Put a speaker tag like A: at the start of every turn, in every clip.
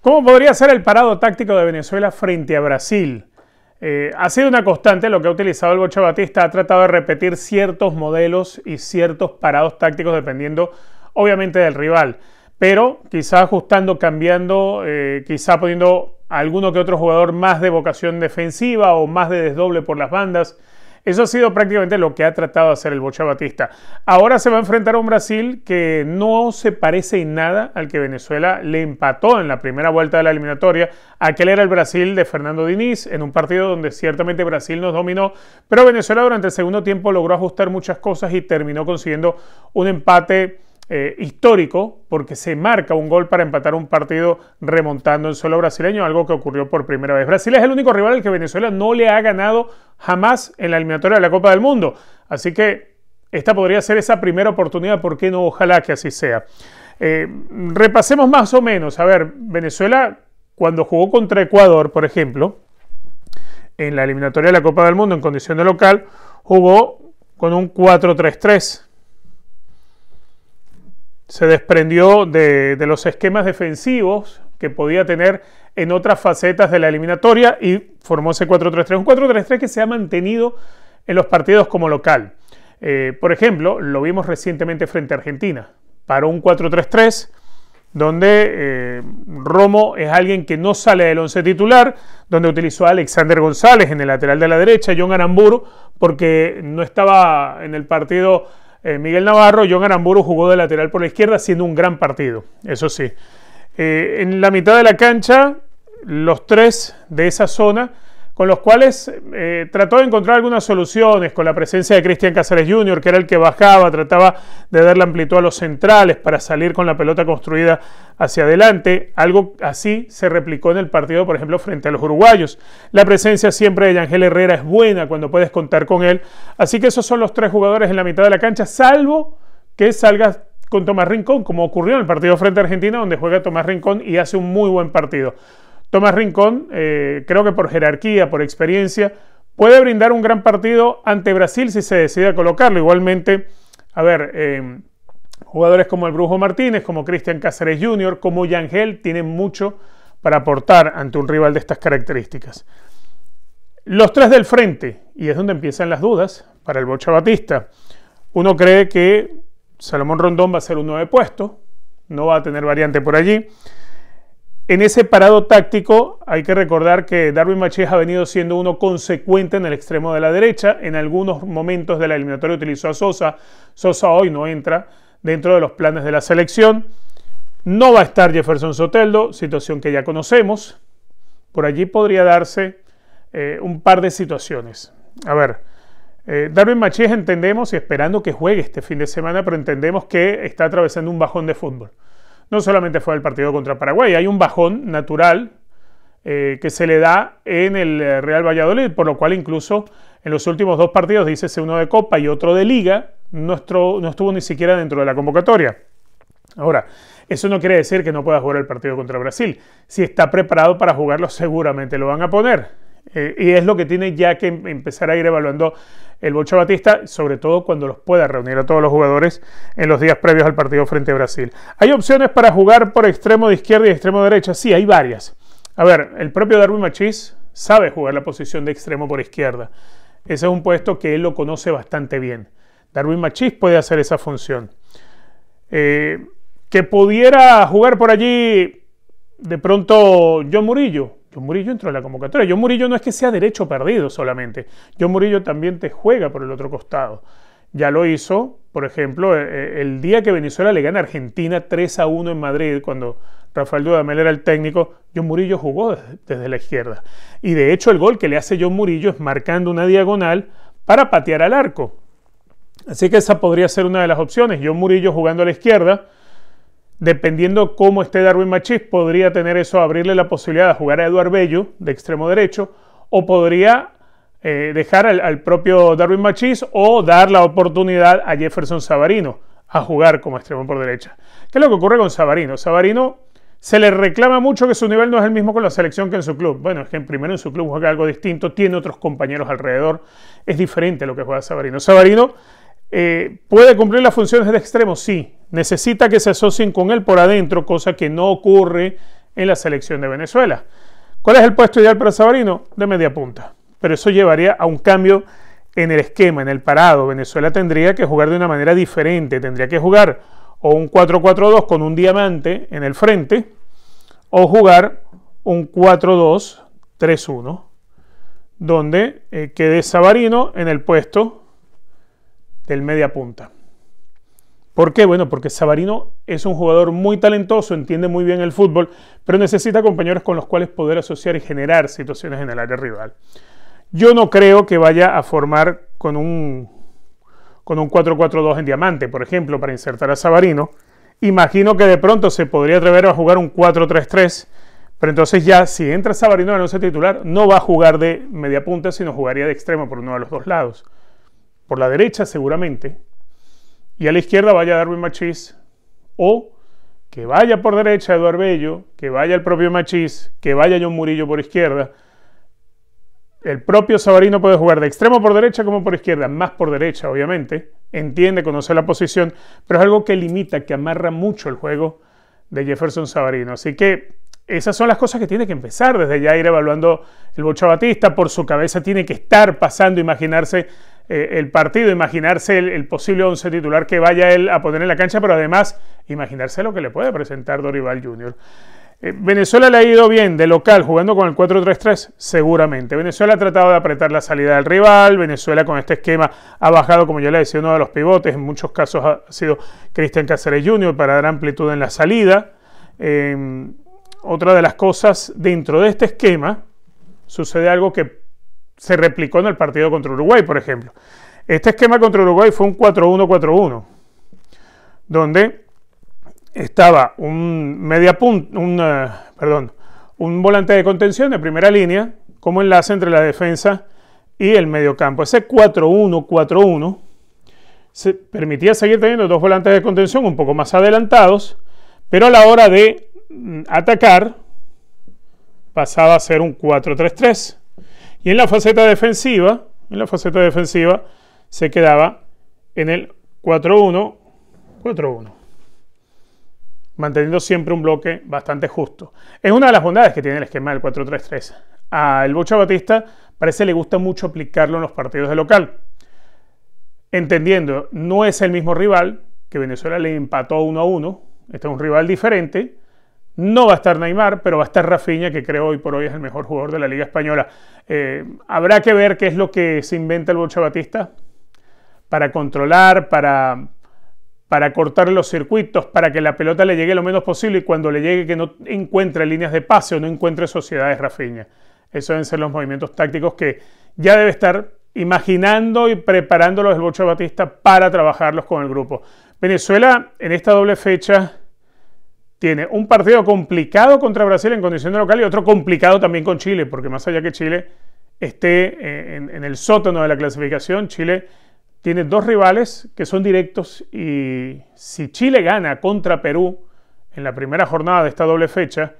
A: ¿Cómo podría ser el parado táctico de Venezuela frente a Brasil? Eh, ha sido una constante lo que ha utilizado el Bocha Batista, ha tratado de repetir ciertos modelos y ciertos parados tácticos dependiendo obviamente del rival, pero quizá ajustando, cambiando, eh, quizá poniendo alguno que otro jugador más de vocación defensiva o más de desdoble por las bandas. Eso ha sido prácticamente lo que ha tratado de hacer el Bocha Batista. Ahora se va a enfrentar a un Brasil que no se parece en nada al que Venezuela le empató en la primera vuelta de la eliminatoria. Aquel era el Brasil de Fernando Diniz, en un partido donde ciertamente Brasil nos dominó, pero Venezuela durante el segundo tiempo logró ajustar muchas cosas y terminó consiguiendo un empate eh, histórico porque se marca un gol para empatar un partido remontando en suelo brasileño, algo que ocurrió por primera vez. Brasil es el único rival al que Venezuela no le ha ganado jamás en la eliminatoria de la Copa del Mundo. Así que esta podría ser esa primera oportunidad, ¿por qué no? Ojalá que así sea. Eh, repasemos más o menos. A ver, Venezuela cuando jugó contra Ecuador, por ejemplo, en la eliminatoria de la Copa del Mundo en condición de local, jugó con un 4-3-3 se desprendió de, los esquemas defensivos que podía tener en otras facetas de la eliminatoria y formó ese 4-3-3. Un 4-3-3 que se ha mantenido en los partidos como local. Eh, por ejemplo, lo vimos recientemente frente a Argentina. Paró un 4-3-3 donde eh, Romo es alguien que no sale del once titular, donde utilizó a Alexander González en el lateral de la derecha, John Arambur, porque no estaba en el partido eh, Miguel Navarro, John Aramburu jugó de lateral por la izquierda, siendo un gran partido, eso sí. Eh, en la mitad de la cancha, los tres de esa zona con los cuales eh, trató de encontrar algunas soluciones con la presencia de Cristian Cáceres Jr., que era el que bajaba, trataba de darle amplitud a los centrales para salir con la pelota construida hacia adelante. Algo así se replicó en el partido, por ejemplo, frente a los uruguayos. La presencia siempre de Ángel Herrera es buena cuando puedes contar con él. Así que esos son los tres jugadores en la mitad de la cancha, salvo que salgas con Tomás Rincón, como ocurrió en el partido frente a Argentina, donde juega Tomás Rincón y hace un muy buen partido. Tomás Rincón, eh, creo que por jerarquía, por experiencia, puede brindar un gran partido ante Brasil si se decide a colocarlo. Igualmente, a ver, eh, jugadores como el Brujo Martínez, como Cristian Cáceres Jr., como Yangel, tienen mucho para aportar ante un rival de estas características. Los tres del frente, y es donde empiezan las dudas para el Bocha Batista. Uno cree que Salomón Rondón va a ser un nueve puesto, no va a tener variante por allí. En ese parado táctico hay que recordar que Darwin Machés ha venido siendo uno consecuente en el extremo de la derecha. En algunos momentos de la eliminatoria utilizó a Sosa. Sosa hoy no entra dentro de los planes de la selección. No va a estar Jefferson Soteldo, situación que ya conocemos. Por allí podría darse eh, un par de situaciones. A ver, eh, Darwin Machés entendemos y esperando que juegue este fin de semana, pero entendemos que está atravesando un bajón de fútbol no solamente fue el partido contra Paraguay, hay un bajón natural eh, que se le da en el eh, Real Valladolid, por lo cual incluso en los últimos dos partidos, dícese uno de Copa y otro de Liga, nuestro, no estuvo ni siquiera dentro de la convocatoria. Ahora, eso no quiere decir que no pueda jugar el partido contra Brasil. Si está preparado para jugarlo, seguramente lo van a poner. Eh, y es lo que tiene ya que em, empezar a ir evaluando el Bocha Batista, sobre todo cuando los pueda reunir a todos los jugadores en los días previos al partido frente a Brasil. ¿Hay opciones para jugar por extremo de izquierda y extremo derecha? Sí, hay varias. A ver, el propio Darwin Machis sabe jugar la posición de extremo por izquierda. Ese es un puesto que él lo conoce bastante bien. Darwin Machis puede hacer esa función. Eh, que pudiera jugar por allí de pronto John Murillo. John Murillo entró en la convocatoria. John Murillo no es que sea derecho perdido solamente. John Murillo también te juega por el otro costado. Ya lo hizo, por ejemplo, e, e, el día que Venezuela le gana a Argentina 3 a 1 en Madrid, cuando Rafael Dudamel era el técnico, John Murillo jugó desde la izquierda. Y de hecho el gol que le hace John Murillo es marcando una diagonal para patear al arco. Así que esa podría ser una de las opciones. John Murillo jugando a la izquierda, dependiendo cómo esté Darwin Machis, podría tener eso, abrirle la posibilidad de jugar a Eduard Bello de extremo derecho, o podría eh, dejar al, propio Darwin Machis o dar la oportunidad a Jefferson Savarino a jugar como extremo por derecha. ¿Qué es lo que ocurre con Savarino? Savarino se le reclama mucho que su nivel no es el mismo con la selección que en su club. Bueno, es que primero en su club juega algo distinto, tiene otros compañeros alrededor, es diferente lo que juega Savarino. Savarino eh, puede cumplir las funciones de extremo, sí, necesita que se asocien con él por adentro, cosa que no ocurre en la selección de Venezuela. ¿Cuál es el puesto ideal para Sabarino? De media punta. Pero eso llevaría a un cambio en el esquema, en el parado. Venezuela tendría que jugar de una manera diferente, tendría que jugar o un 4-4-2 con un diamante en el frente o jugar un 4-2-3-1 donde eh, quede Sabarino en el puesto del media punta. ¿Por qué? Bueno, porque Sabarino es un jugador muy talentoso, entiende muy bien el fútbol, pero necesita compañeros con los cuales poder asociar y generar situaciones en el área rival. Yo no creo que vaya a formar con un, con un 4-4-2 en diamante, por ejemplo, para insertar a Sabarino. Imagino que de pronto se podría atrever a jugar un 4-3-3, pero entonces ya si entra Sabarino en el 11 titular, no va a jugar de media punta, sino jugaría de extremo por uno de los dos lados. Por la derecha seguramente, y a la izquierda vaya Darwin Machís. O que vaya por derecha Eduardo Bello, que vaya el propio Machís, que vaya John Murillo por izquierda. El propio Sabarino puede jugar de extremo por derecha como por izquierda, más por derecha obviamente. Entiende, conoce la posición, pero es algo que limita, que amarra mucho el juego de Jefferson Sabarino. Así que esas son las cosas que tiene que empezar desde ya ir evaluando el bochabatista. Batista. Por su cabeza tiene que estar pasando, imaginarse eh, el partido, imaginarse el, posible once titular que vaya él a poner en la cancha, pero además imaginarse lo que le puede presentar Dorival Jr. Eh, Venezuela le ha ido bien de local jugando con el 4-3-3, seguramente. Venezuela ha tratado de apretar la salida del rival. Venezuela con este esquema ha bajado, como yo le decía, uno de los pivotes. En muchos casos ha sido Cristian Cáceres Jr. para dar amplitud en la salida. Eh, otra de las cosas dentro de este esquema sucede algo que se replicó en el partido contra Uruguay, por ejemplo. Este esquema contra Uruguay fue un 4-1-4-1, donde estaba un media eh, perdón, un volante de contención de primera línea como enlace entre la defensa y el medio campo, Ese 4-1-4-1 se permitía seguir teniendo dos volantes de contención un poco más adelantados, pero a la hora de mm, atacar pasaba a ser un 4-3-3. Y en la faceta defensiva, en la faceta defensiva se quedaba en el 4-1, 4-1, manteniendo siempre un bloque bastante justo. Es una de las bondades que tiene el esquema del 4-3-3. A el Bocha Batista parece le gusta mucho aplicarlo en los partidos de local. Entendiendo, no es el mismo rival que Venezuela le empató 1 1. Este es un rival diferente no va a estar Neymar, pero va a estar Rafinha, que creo hoy por hoy es el mejor jugador de la Liga Española. Eh, habrá que ver qué es lo que se inventa el Bocha Batista para controlar, para, para cortar los circuitos, para que la pelota le llegue lo menos posible y cuando le llegue que no encuentre líneas de pase o no encuentre sociedades Rafinha. Esos deben ser los movimientos tácticos que ya debe estar imaginando y preparándolos el Bocho Batista para trabajarlos con el grupo. Venezuela en esta doble fecha tiene un partido complicado contra Brasil en condición de local y otro complicado también con Chile, porque más allá que Chile esté eh, en, el sótano de la clasificación, Chile tiene dos rivales que son directos y si Chile gana contra Perú en la primera jornada de esta doble fecha,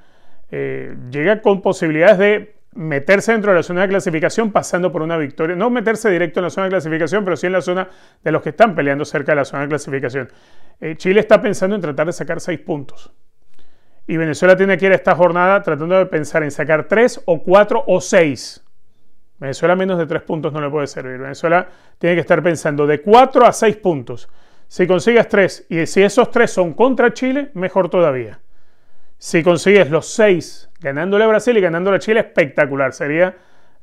A: eh, llega con posibilidades de meterse dentro de la zona de clasificación pasando por una victoria, no meterse directo en la zona de clasificación, pero sí en la zona de los que están peleando cerca de la zona de clasificación. Eh, Chile está pensando en tratar de sacar seis puntos. Y Venezuela tiene que ir a esta jornada tratando de pensar en sacar tres o cuatro o seis. Venezuela menos de tres puntos no le puede servir. Venezuela tiene que estar pensando de 4 a 6 puntos. Si consigues tres y si esos tres son contra Chile, mejor todavía. Si consigues los seis ganándole a Brasil y ganándole a Chile, espectacular. Sería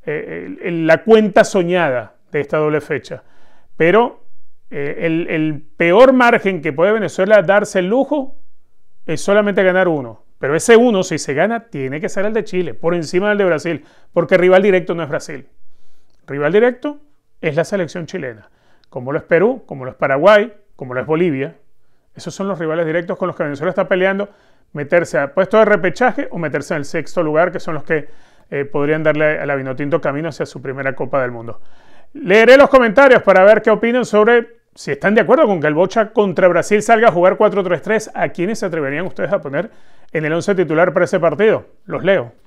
A: eh, eh, la cuenta soñada de esta doble fecha. Pero eh, el peor margen que puede Venezuela darse el lujo es solamente ganar uno. Pero ese uno, si se gana, tiene que ser el de Chile, por encima del de Brasil, porque rival directo no es Brasil. Rival directo es la selección chilena, como lo es Perú, como lo es Paraguay, como lo es Bolivia. Esos son los rivales directos con los que Venezuela está peleando meterse a puesto de repechaje o meterse en el sexto lugar, que son los que eh, podrían darle a la Vinotinto camino hacia su primera Copa del Mundo. Leeré los comentarios para ver qué opinan sobre si están de acuerdo con que el Bocha contra Brasil salga a jugar 4-3-3, ¿a quiénes se atreverían ustedes a poner en el 11 titular para ese partido? Los leo.